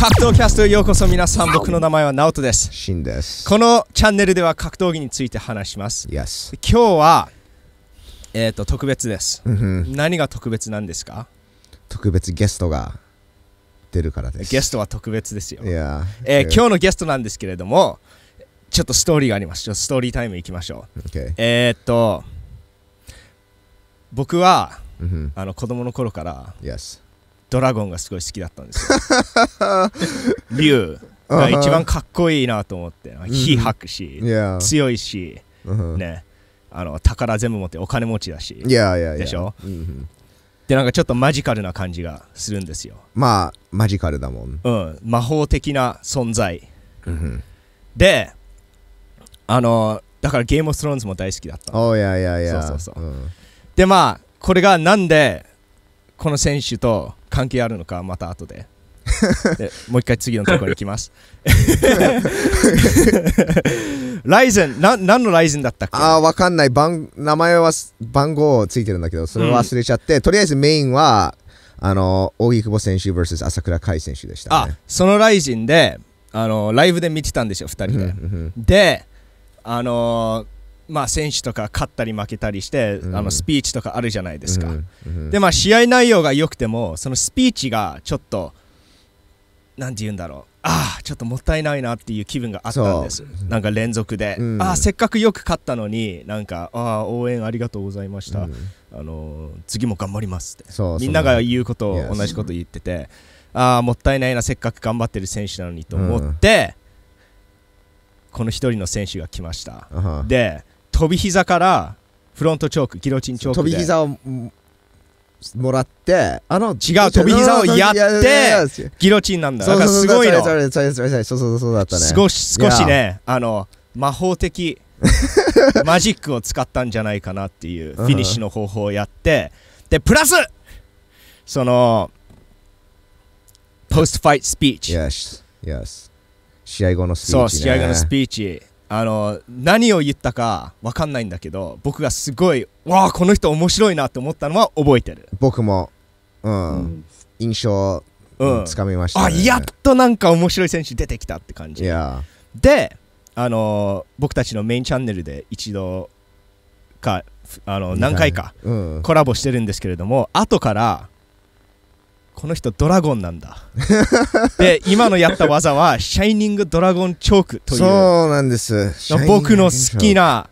格闘キャストへようこそ皆さん僕の名前はナオトですシンですこのチャンネルでは格闘技について話します、yes. 今日はえっ、ー、と特別です、何が特別なんですか特別ゲストが出るからですゲストは特別ですよ、yeah. えー、今日のゲストなんですけれどもちょっとストーリーがありますちょっとストーリータイムいきましょう、okay. えっ、と僕は、mm-hmm. あの子供の頃から、yes. ドラゴンがすごい好きだったんですよ竜 が一番かっこいいなと思って火吐くし、強いし、uh-huh. ねあの宝全部持ってお金持ちだし yeah, yeah, yeah. でしょ、mm-hmm. でなんかちょっとマジカルな感じがするんですよまあマジカルだもんうん魔法的な存在、h であのだからゲームオスローンズも大好きだったおやいやいやでまあこれがなんでこの選手と関係あるのかまた後ででもう一回次のところに行きますライゼンな何のライゼンだったっけああ分かんない番名前は番号ついてるんだけどそれ忘れちゃって、うん、とりあえずメインはあの大木久保選手 VS 朝倉海選手でした、ね、あそのライゼンであのライブで見てたんですよ2人で、であのーまあ、選手とか勝ったり負けたりして、うん、あのスピーチとかあるじゃないですか、うんうん、でまあ試合内容が良くてもそのスピーチがちょっと何て言うんだろうああちょっともったいないなっていう気分があったんですなんか連続で、ああせっかくよく勝ったのになんかああ応援ありがとうございました、あの次も頑張りますってみんなが言うことを同じこと言っててああもったいないなせっかく頑張ってる選手なのにと思って、この1人の選手が来ました、で飛び膝からフロントチョークギロチンチョーク飛び膝をもらってあの違う飛び膝をやってギロチンなんだすごいのそうそうそうだったね少し少しねあの魔法的 マジックを使ったんじゃないかなっていうフィニッシュの方法をやって、うん、でプラスそのポストファイトスピーチ、試合後のスピーチ、ね、そう試合後のスピーチあの何を言ったか分かんないんだけど僕がすごいわあこの人面白いなって思ったのは覚えてる僕も、うん、うん、印象つかみました、ね、あやっとなんか面白い選手出てきたって感じであの僕たちのメインチャンネルで一度かあの何回かコラボしてるんですけれども後からこの人ドラゴンなんだで今のやった技はシャイニングドラゴンチョークというそうなんです僕の好きな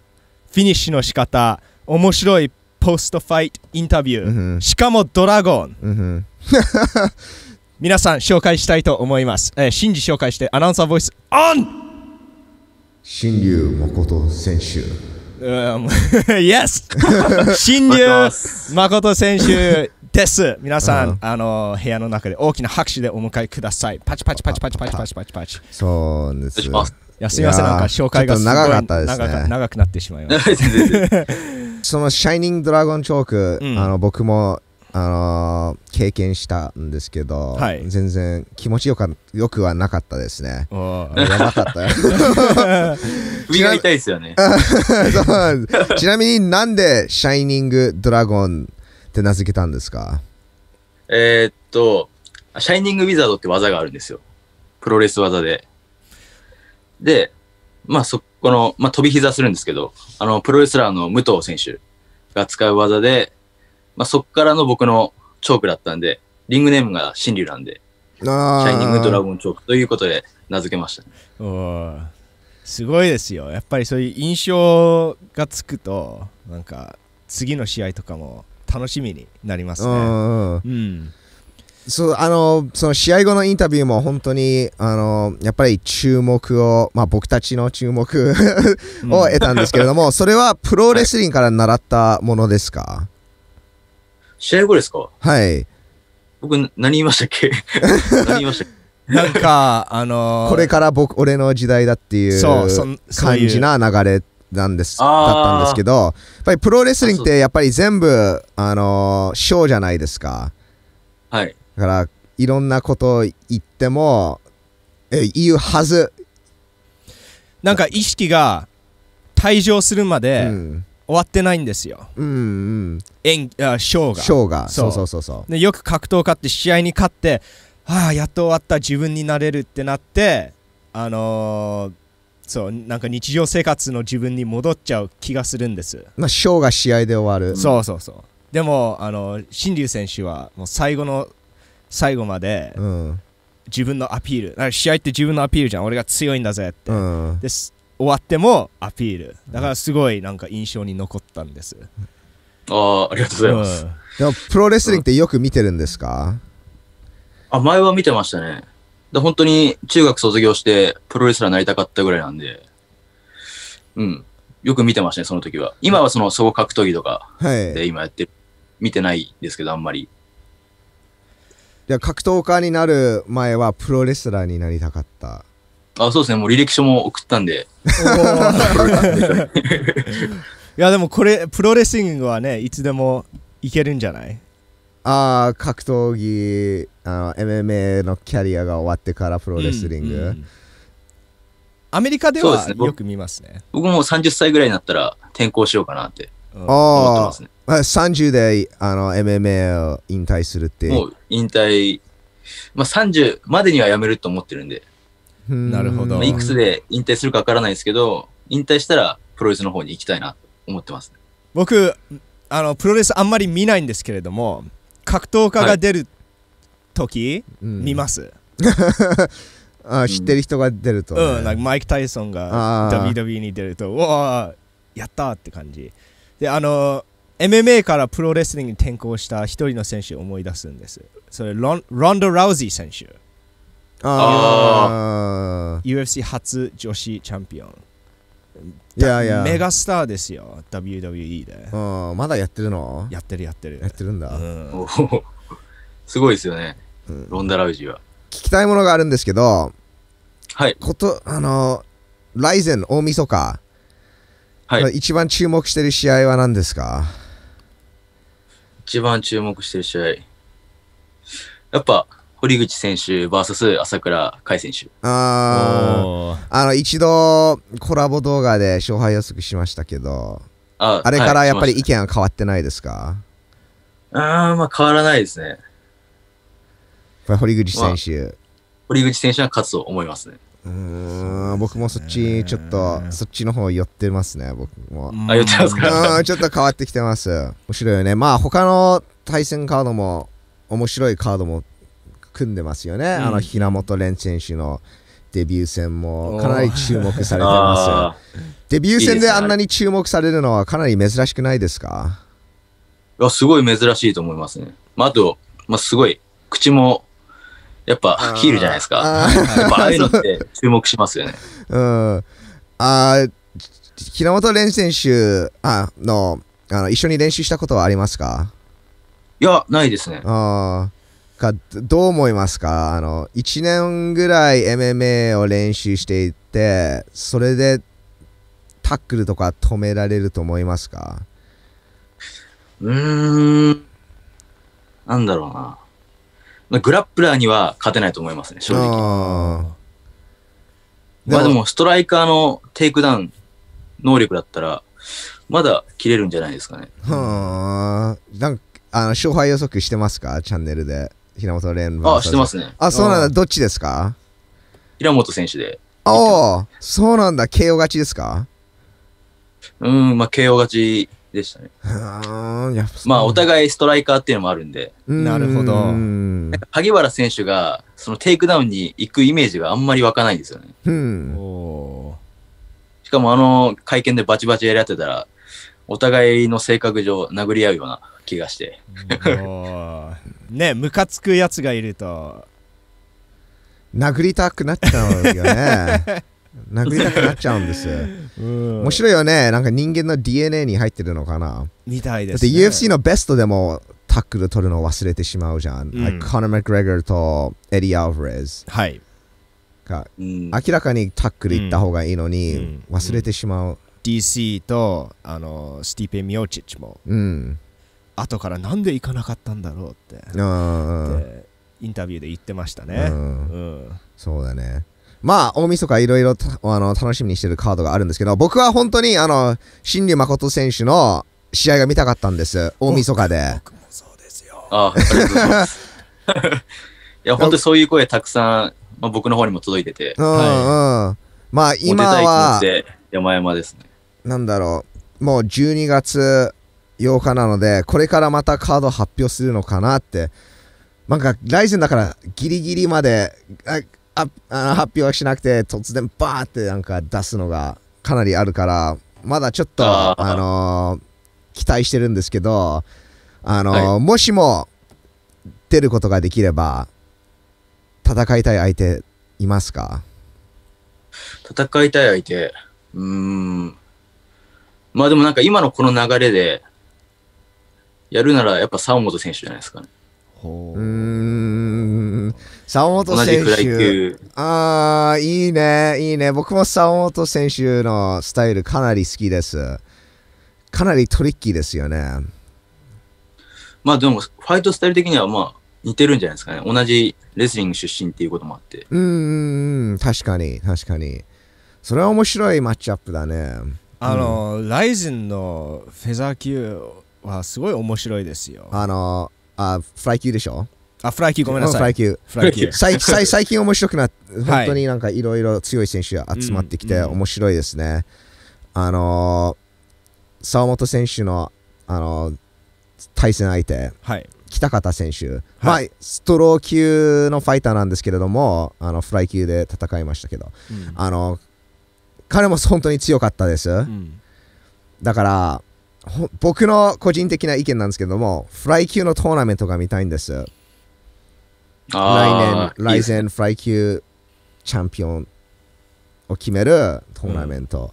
フィニッシュの仕方面白いポストファイトインタビュー、うん、しかもドラゴン、うん、皆さん紹介したいと思います、えー、シンジ紹介してアナウンサーボイスオン新竜誠選手イエス新竜誠選手です皆さん、あの部屋の中で大きな拍手でお迎えくださいパチパチパチパチパチパチパチパチそうですいやすみませんなんか紹介が長かったです、ね、長くなってしまいました その「シャイニング・ドラゴン・チョーク」あの僕もあの経験したんですけど、はい、全然気持ちよかよくはなかったですね。やばかった 首が痛いですよね ちなみになんで「シャイニング・ドラゴン」って名付けたんですかえー、っと、シャイニングウィザードって技があるんですよ。プロレス技で。で、まあそこの、まあ飛び膝するんですけど、あの、プロレスラーの武藤選手が使う技で、まあそこからの僕のチョークだったんで、リングネームが新竜なんで、シャイニングドラゴンチョークということで名付けました、ね。すごいですよ。やっぱりそういう印象がつくと、なんか次の試合とかも楽しみになりますね。うんそうあのその試合後のインタビューも本当にあのやっぱり注目を、まあ、僕たちの注目を得たんですけれども、うん、それはプロレスリングから習ったものですか、はい、試合後ですかはい僕何言いましたっけ 何言いましたっけなんかあのー、これから僕俺の時代だっていう感じな流れっなんですだったんですけどやっぱりプロレスリングってやっぱり全部あのショーじゃないですかはいだからいろんなこと言ってもえ言うはずなんか意識が退場するまで、うん、終わってないんですよ、うんうん、演あショーがショーがそうそうそうそうでよく格闘家って試合に勝ってああやっと終わった自分になれるってなってあのーそうなんか日常生活の自分に戻っちゃう気がするんですまあショーが試合で終わるそうそうそうでもあの新龍選手はもう最後の最後まで、うん、自分のアピールか試合って自分のアピールじゃん俺が強いんだぜって、うん、で終わってもアピールだからすごいなんか印象に残ったんです、ああありがとうございます、うん、でもプロレスリングってよく見てるんですか、あ前は見てましたねで本当に中学卒業してプロレスラーになりたかったぐらいなんで、うん。よく見てましたね、その時は。今はその総格闘技とかで今やって、はい、見てないですけど、あんまり。じゃ格闘家になる前はプロレスラーになりたかった。あ、そうですね。もう履歴書も送ったんで。いや、でもこれ、プロレスリングはね、いつでもいけるんじゃないあ格闘技あの MMA のキャリアが終わってからプロレスリング、うんうん、アメリカではよく見ますね僕も30歳ぐらいになったら転校しようかなって思ってますね30であの MMA を引退するってもう引退、まあ、30までにはやめると思ってるんでなるほど、まあ、いくつで引退するかわからないですけど引退したらプロレスの方に行きたいなと思ってます、ね、僕あのプロレスあんまり見ないんですけれども格闘家が出る時、はい、見ます、う ん、あ知ってる人が出ると、ね、うん、なんかマイク・タイソンが WWE に出るとうわやったって感じであの MMA からプロレスリングに転向した一人の選手を思い出すんですそれロンロンド・ラウジー選手ああ UFC 初女子チャンピオンいやいやメガスターですよ WWE でうんまだやってるのやってるやってるやってるんだ、うん、すごいですよね、うん、ロンダ・ラウジは聞きたいものがあるんですけどはいことあのライゼン大晦日はい一番注目してる試合は何ですか一番注目してる試合やっぱ堀口選手 VS 朝倉海選手。ああの一度コラボ動画で勝敗予測しましたけどああれからやっぱり意見は変わってないですか、はい、ああまあ変わらないですね。堀口選手、まあ、堀口選手は勝つと思いますね。うん僕もそっちちょっとそっちの方寄ってますね僕もあ寄ってますかちょっと変わってきてます面白いよねまあ他の対戦カードも面白いカードも組んでますよね、うん、あの平本蓮選手のデビュー戦もかなり注目されてますデビュー戦であんなに注目されるのはかなり珍しくないですかいやすごい珍しいと思いますね、まあ、あと、まあ、すごい口もやっぱヒールじゃないですかあ ああいうのって注目しますよねうんあ平本蓮選手あのあの一緒に練習したことはありますかいや、ないですね。ああ。かどう思いますかあの1年ぐらい MMA を練習していてそれでタックルとか止められると思いますかうーんなんだろうな、まあ、グラップラーには勝てないと思いますね正直まあでもストライカーのテイクダウン能力だったらまだ切れるんじゃないですかねうん。なんかあの勝敗予測してますかチャンネルで平本蓮あ、してますね。あ、そうなんだ。どっちですか平本選手で。ああ、そうなんだ。KO 勝ちですかうん、まあ、KO 勝ちでしたね。あまあ、お互いストライカーっていうのもあるんで。なるほど。萩原選手が、そのテイクダウンに行くイメージがあんまり湧かないんですよね。うん。しかも、あの、会見でバチバチやり合ってたら、お互いの性格上、殴り合うような気がして。ねムカつくやつがいると殴りたくなっちゃうよね 殴りたくなっちゃうんですうん、面白いよねなんか人間の DNA に入ってるのかなみたいです、ね、だって UFC のベストでもタックル取るの忘れてしまうじゃん、うんコナー・マクレガーとエディ・アルレズはいか、うん、明らかにタックルいった方がいいのに、忘れてしまう、DC とあのスティーペ・ミオチッチも、うん、後からなんで行かなかったんだろうってインタビューで言ってましたね、うん、うん、そうだねまあ大晦日いろいろ楽しみにしてるカードがあるんですけど僕は本当にあの新竜誠選手の試合が見たかったんです大晦日で僕もそうですよあありがとうございます いや本当そういう声たくさん、まあ、僕の方にも届いてて、うん、はい、まあ今は山々ですねなんだろうもう12月8日なので、これからまたカード発表するのかなって、なんか、ライゼンだからギリギリまで、ああ発表しなくて、突然バーってなんか出すのがかなりあるから、まだちょっと、あ、あのー、期待してるんですけど、あのーはい、もしも出ることができれば、戦いたい相手いますか戦いたい相手、うーん。まあでもなんか今のこの流れで、やるならやっぱ沢本選手じゃないですかね。うん。沢本選手。ああ、いいね、いいね。僕も沢本選手のスタイルかなり好きです。かなりトリッキーですよね。まあでも、ファイトスタイル的にはまあ似てるんじゃないですかね。同じレスリング出身っていうこともあって。うん、うん、確かに、確かに。それは面白いマッチアップだね。あの、うん、ライズンのフェザー級あすごい面白いですよ。あのあフライ級でしょあ、フライ級ごめんなさい。フライ級。フライ級。最近、最近面白くなって、本当になんかいろいろ強い選手が集まってきて面白いですね。うん、あのー、沢本選手の、あのー、対戦相手、はい、北方選手、はい、まあ、ストロー級のファイターなんですけれども、あのフライ級で戦いましたけど、うん、あの彼も本当に強かったです。うん、だから、僕の個人的な意見なんですけども、フライ級のトーナメントが見たいんです。来年、来年フライ級チャンピオンを決めるトーナメント。うん、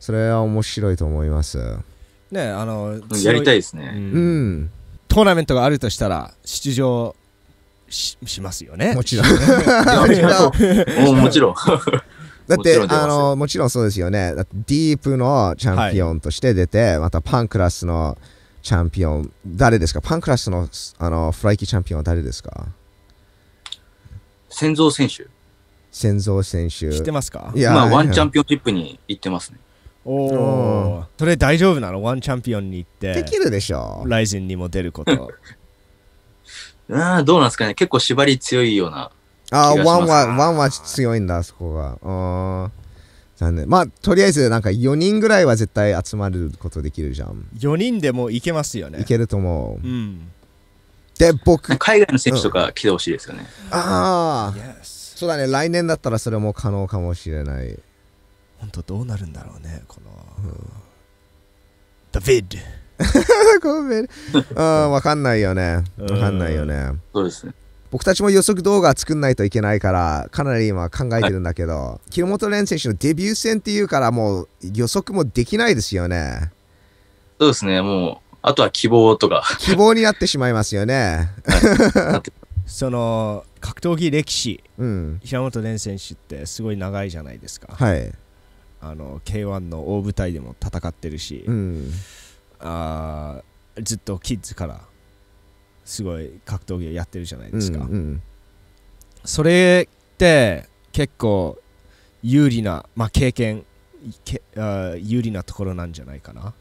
それは面白いと思います。ねあの、やりたいですね、うん。トーナメントがあるとしたら、出場しますよね。もちろん。もちろん。だって、あの、もちろんそうですよね。ディープのチャンピオンとして出て、はい、またパンクラスのチャンピオン、誰ですかパンクラスのあのフライキーチャンピオンは誰ですか先蔵選手。先蔵選手。知ってますかいや、まあ、ワンチャンピオンィップに行ってますね。おおそれ大丈夫なのワンチャンピオンに行って。できるでしょうライゼンにも出ること。ああ、どうなんですかね結構縛り強いようなああ、ワンは、ワンは強いんだ、そこが。ん。残念。まあ、とりあえず、なんか4人ぐらいは絶対集まることできるじゃん。4人でもいけますよね。いけると思う。うん。で、僕。海外の選手とか来てほしいですよね。うん、ああ、そうだね。来年だったらそれも可能かもしれない。本当どうなるんだろうね、この。うん、ダビッド。ごめん。わかんないよね。わかんないよね。そうですね。僕たちも予測動画作んないといけないから、かなり今考えてるんだけど、木本蓮選手のデビュー戦っていうから、もう予測もできないですよね。そうですね、もう、あとは希望とか。希望になってしまいますよね。その格闘技歴史、うん、平本蓮選手ってすごい長いじゃないですか。はい。あの K1 の大舞台でも戦ってるし、うん、あずっとキッズからすごい格闘技をやってるじゃないですか、うんうん、それって結構有利な、まあ、経験けあ有利なところなんじゃないかな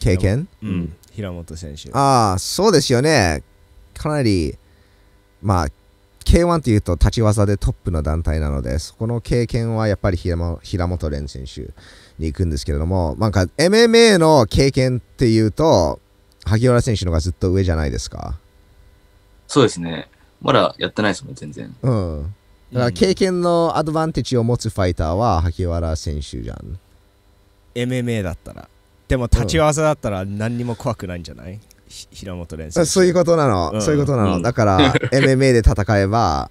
経験、うん、平本選手ああそうですよねかなりまあ K1 というと立ち技でトップの団体なのでそこの経験はやっぱり平本蓮選手に行くんですけれどもなんか MMA の経験っていうと萩原選手のがずっと上じゃないですか。そうですね。まだやってないですもん、全然。うん。だから経験のアドバンテージを持つファイターは萩原選手じゃん。MMA だったら。でも立ち技だったら何にも怖くないんじゃない、うん、平本蓮選手。そういうことなの。うん、そういうことなの。うん、だから MMA で戦えば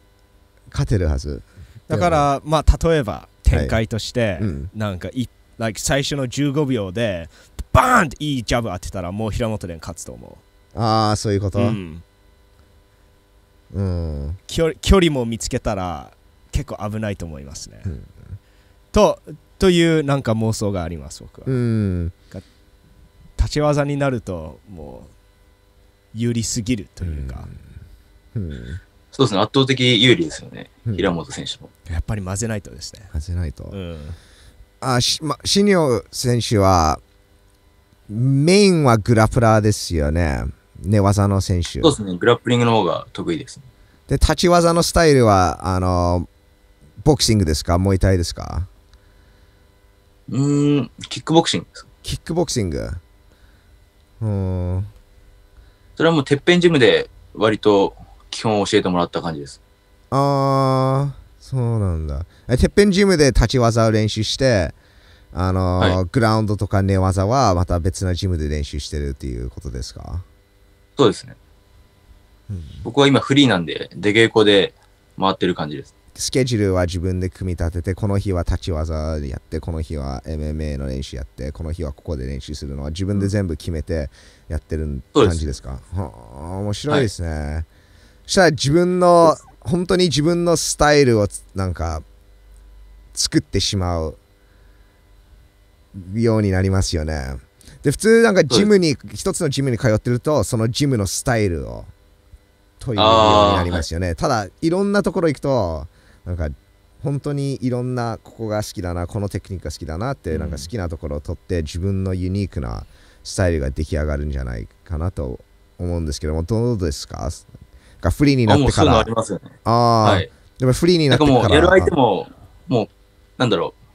勝てるはず。だから、まあ、例えば展開として、はい、なんか、like、最初の15秒でバーンっていいジャブ当てたらもう平本蓮勝つと思うああそういうこと、うんうん、距距離も見つけたら結構危ないと思いますね、うん、とというなんか妄想があります僕は、うん、立ち技になるともう有利すぎるというか、うん、そうですね圧倒的有利ですよね、平本選手もやっぱり混ぜないとですね混ぜないと、あし、ま、シニオ選手はメインはグラプラーですよね。ね、技の選手。そうですね、グラップリングの方が得意です、で、立ち技のスタイルは、あの、ボクシングですかモイタイですかうん、キックボクシングです。キックボクシングうん。それはもうてっぺんジムで割と基本教えてもらった感じです。ああ、そうなんだえ。てっぺんジムで立ち技を練習して、あのーはい、グラウンドとか寝技はまた別なジムで練習してるっていうことですかそうですね、うん、僕は今フリーなんで出稽古で回ってる感じですスケジュールは自分で組み立ててこの日は立ち技でやってこの日は MMA の練習やってこの日はここで練習するのは自分で全部決めてやってる感じですかは面白いですね、はい、そしたら自分の本当に自分のスタイルをなんか作ってしまうようになりますよね。で、普通なんかジムに、一つのジムに通ってると、そのジムのスタイルを、というようになりますよね。ただ、いろんなところ行くと、なんか、本当にいろんな、ここが好きだな、このテクニックが好きだなって、なんか好きなところを取って、自分のユニークなスタイルが出来上がるんじゃないかなと思うんですけども、どうですかがフリーになってから。あ、ね、あ、はい、でもフリーになってから。なんかもう、やる相手も、もう、なんだろう。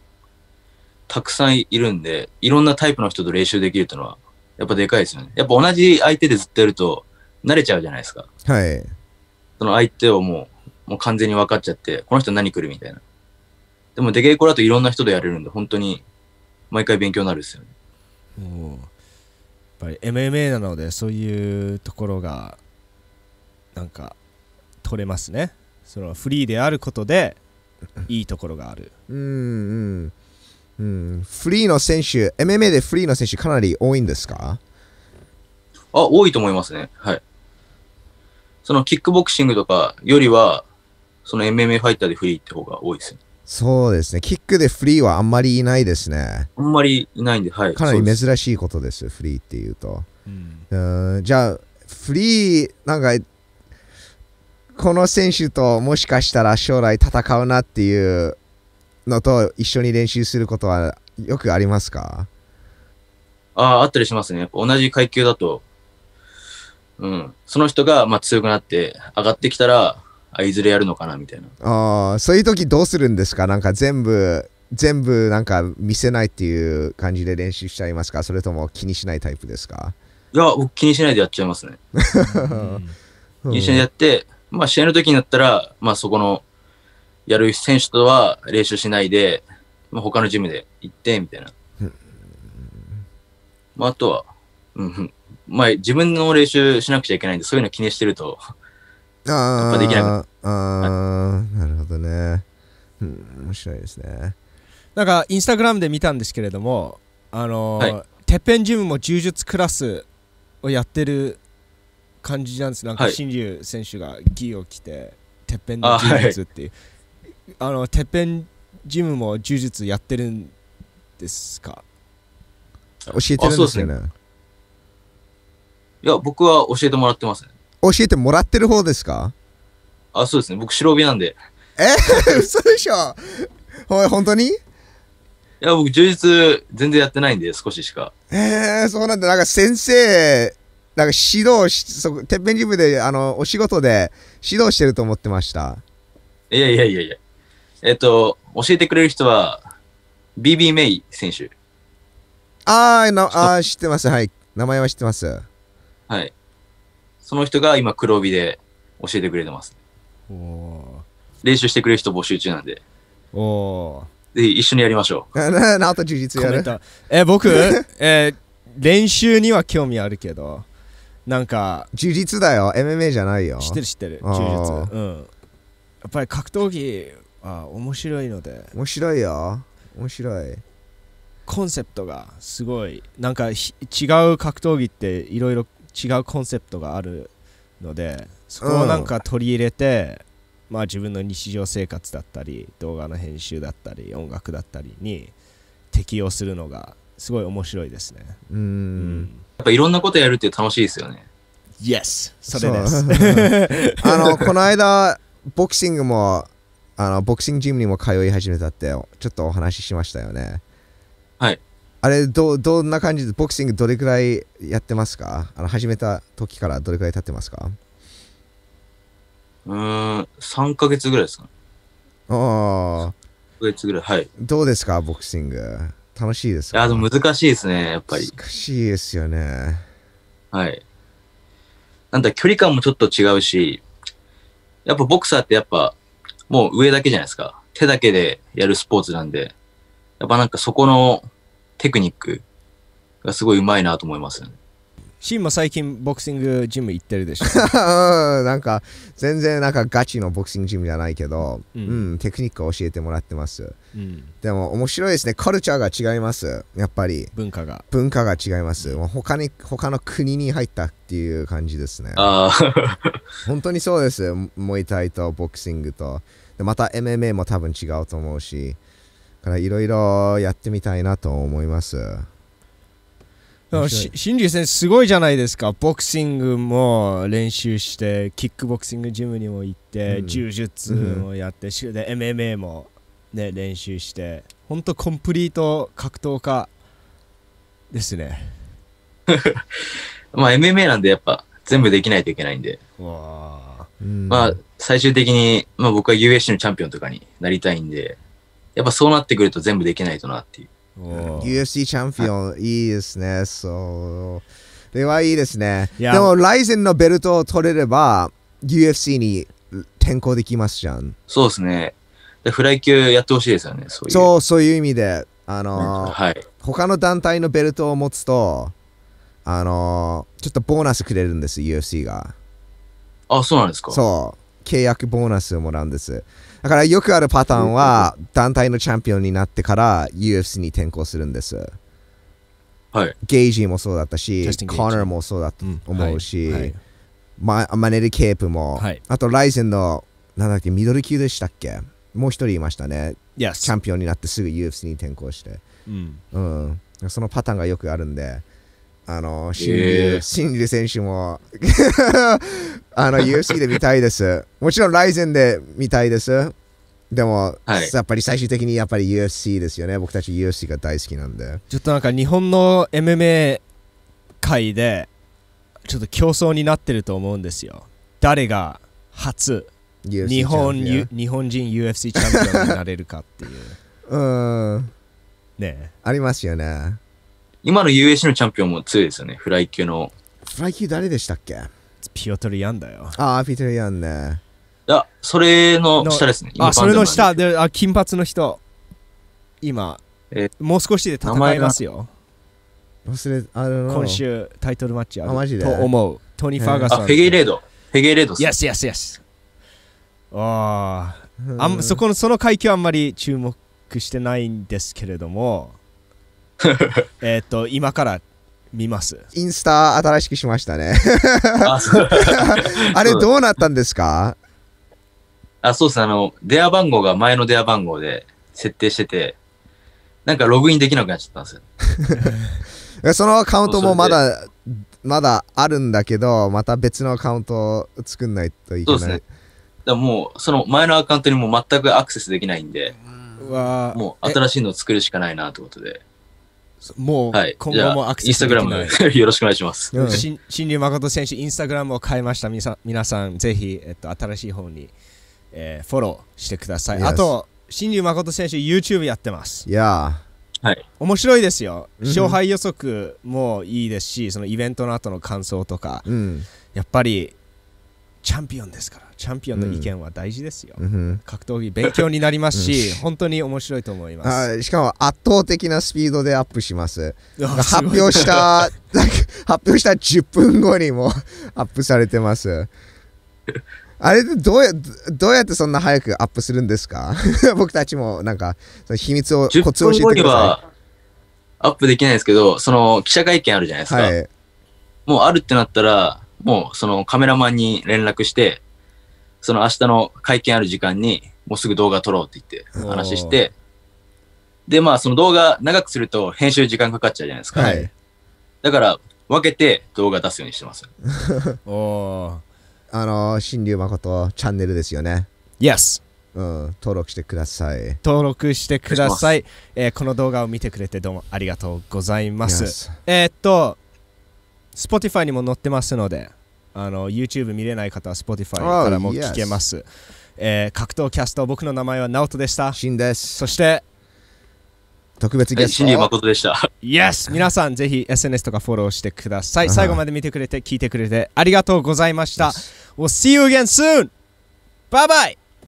たくさんいるんで、いろんなタイプの人と練習できるっていうのは、やっぱでかいですよね。やっぱ同じ相手でずっとやると、慣れちゃうじゃないですか。はい。その相手をもう、もう完全に分かっちゃって、この人何来るみたいな。でも、出稽古だといろんな人とやれるんで、本当に、毎回勉強になるですよね。やっぱり MMA なので、そういうところが、なんか、取れますね。そのフリーであることで、いいところがある。うんうん。うん、フリーの選手、MMA でフリーの選手かなり多いんですかあ、多いと思いますね。はい。そのキックボクシングとかよりは、その MMA ファイターでフリーって方が多いですね。そうですね。キックでフリーはあんまりいないですね。あんまりいないんで、はい。かなり珍しいことです、ですフリーっていうと。うん、ん、じゃあ、フリー、なんか、この選手ともしかしたら将来戦うなっていうのと一緒に練習することはよくありますかああ、あったりしますね。同じ階級だと、うん。その人がまあ強くなって上がってきたら、あいずれやるのかなみたいな。ああ、そういう時どうするんですかなんか全部、全部なんか見せないっていう感じで練習しちゃいますかそれとも気にしないタイプですかいや、僕気にしないでやっちゃいますね。うん、気にしないでやって、まあ試合の時になったら、まあそこのやる選手とは練習しないで、まあ、他のジムで行って、みたいな。まあ、あとは、前、まあ、自分の練習しなくちゃいけないんで、そういうの気にしてると、あやっぱできなくああ、なるほどね。面白いですね。なんか、インスタグラムで見たんですけれども、あのーはい、てっぺんジムも柔術クラスをやってる感じなんです。なんか、新竜選手がギーを着て、てっぺんの柔術っていう。あのてっぺんジムも呪術やってるんですか教えてるんですよね、ね、いや僕は教えてもらってますね教えてもらってる方ですかあそうですね僕白帯なんでえー、嘘でしょほい本当にいや僕充実全然やってないんで少ししかええー、そうなんだなんか先生なんか指導し、そてっぺんジムで、あの、お仕事で指導してると思ってました。いやいやいやいや。えっと、教えてくれる人は、BB メイ選手。あーなあー、知ってます。はい。名前は知ってます。はい。その人が今、黒帯で教えてくれてます。練習してくれる人募集中なんで。おぜひ一緒にやりましょう。なあと充実やる。え、僕、えー、練習には興味あるけど、なんか。充実だよ。MMA じゃないよ。知ってる知ってる。充実。うん。やっぱり格闘技あ面白いので面白いよ面白いコンセプトがすごいなんか違う格闘技っていろいろ違うコンセプトがあるのでそこをなんか取り入れて、うん、まあ自分の日常生活だったり動画の編集だったり音楽だったりに適用するのがすごい面白いですねうん、うん、やっぱいろんなことやるって楽しいですよね Yes それです あのこの間ボクシングもあの、ボクシングジムにも通い始めたって、ちょっとお話ししましたよね。はい。あれ、ど、どんな感じで、ボクシングどれくらいやってますかあの、始めた時からどれくらい経ってますかうん、3ヶ月ぐらいですかね。ああ。3ヶ月ぐらい、はい。どうですか、ボクシング。楽しいですかいや、でも難しいですね、やっぱり。難しいですよね。はい。なんだ、距離感もちょっと違うし、やっぱボクサーってやっぱ、もう上だけじゃないですか。手だけでやるスポーツなんで、やっぱなんかそこのテクニックがすごい上手いなと思いますね。シンも最近ボクシングジム行ってるでしょ なんか全然なんかガチのボクシングジムじゃないけど、うん、うん、テクニックを教えてもらってます、うん、でも面白いですねカルチャーが違いますやっぱり文化が文化が違います、うん、もう他に他の国に入ったっていう感じですねああ本当にそうですモイタイとボクシングとでまた MMA も多分違うと思うし、からいろいろやってみたいなと思います。新竜先生すごいじゃないですかボクシングも練習してキックボクシングジムにも行って、うん、柔術もやって、うん、で MMA も、ね、練習して本当コンプリート格闘家ですね まあ MMA なんでやっぱ全部できないといけないんでわまあ、最終的に、まあ僕は USC のチャンピオンとかになりたいんで、やっぱそうなってくると全部できないとなっていう。UFC チャンピオン、いいですね。そう。ではいいですね。でも、ライゼンのベルトを取れれば、UFC に転向できますじゃん。そうですね。でフライ級やってほしいですよね。そういうそうそういう意味で、あのーうん、はい、他の団体のベルトを持つと、あのー、ちょっとボーナスくれるんです、UFC が。あ、そうなんですか。そう。契約ボーナスをもらうんです。だからよくあるパターンは、団体のチャンピオンになってから UFC に転向するんです。はい。ゲイジーもそうだったし、コナーもそうだと思うし、うんはいはいマネル・ケープも、はい、あとライゼンの、なんだっけ、ミドル級でしたっけもう一人いましたね。Yes. チャンピオンになってすぐ UFC に転向して。うん。うん、そのパターンがよくあるんで。あの、新竜、新竜選手も あの、UFC で見たいです。もちろん、ライゼンで見たいです。でも、はい、やっぱり最終的にやっぱり UFC ですよね。僕たち UFC が大好きなんで。ちょっとなんか日本の MMA 界で、ちょっと競争になってると思うんですよ。誰が初、UFC、日本日本人 UFC チャンピオンになれるかっていう。うん。ねありますよね。今の USC のチャンピオンも強いですよね、フライ級の。フライ級誰でしたっけピオトル・ヤンだよ。ああ、ピオトル・ヤンね。あ、それの下ですね。あ、それの下で、あ、金髪の人。今、えもう少しで戦いますよ。忘れ、あの、今週タイトルマッチあるあマジでと思う。トニー・ファーガソン。あ、フェゲイレード。フェゲイレード。y す s イエス、イエス。ああ、そこの、その階級あんまり注目してないんですけれども。えっと、今から見ます。インスタ新しくしましたね。あ、あれどうなったんですかあ、そうですね。あの、電話番号が前の電話番号で設定してて、なんかログインできなくなっちゃったんですよ。そのアカウントもまだ、まだあるんだけど、また別のアカウントを作んないといけない。そうですね。だもう、その前のアカウントにも全くアクセスできないんで、うわもう新しいのを作るしかないなってことで。もう、はい、今後もアクセスインスタグラム よろしくお願いします。新竜誠選手、インスタグラムを変えました。皆さん、皆さんぜひ、えっと、新しい方に、えー、フォローしてください。Yes. あと、新竜誠選手、YouTube やってます。いやはい、面白いですよ、勝敗予測もいいですし、そのイベントの後の感想とか、うん、やっぱりチャンピオンですからチャンピオンの意見は大事ですよ、うん、格闘技勉強になりますし、本当に面白いと思いますしかも圧倒的なスピードでアップします 発表した 発表した10分後にも アップされてますあれどうやどうやってそんな早くアップするんですか僕たちもなんか秘密をコツを教えてくださいアップできないですけどその記者会見あるじゃないですか、はい、もうあるってなったらもうそのカメラマンに連絡して、その明日の会見ある時間に、もうすぐ動画撮ろうって言って話して、で、まあその動画長くすると編集時間かかっちゃうじゃないですか。はい、だから分けて動画出すようにしてます。おお。あのー、新竜誠チャンネルですよね。Yes! うん、登録してください。登録してください。えー、この動画を見てくれてどうもありがとうございます。Yes. えっと、Spotify にも載ってますのであの YouTube 見れない方は Spotify からも聞けます、oh, えー、格闘キャスト僕の名前は直人でしたシンですそして特別ゲストシンー誠でした Yes 皆さんぜひ SNS とかフォローしてください最後まで見てくれて聞いてくれてありがとうございました、yes. We'll see you again soon! Bye bye!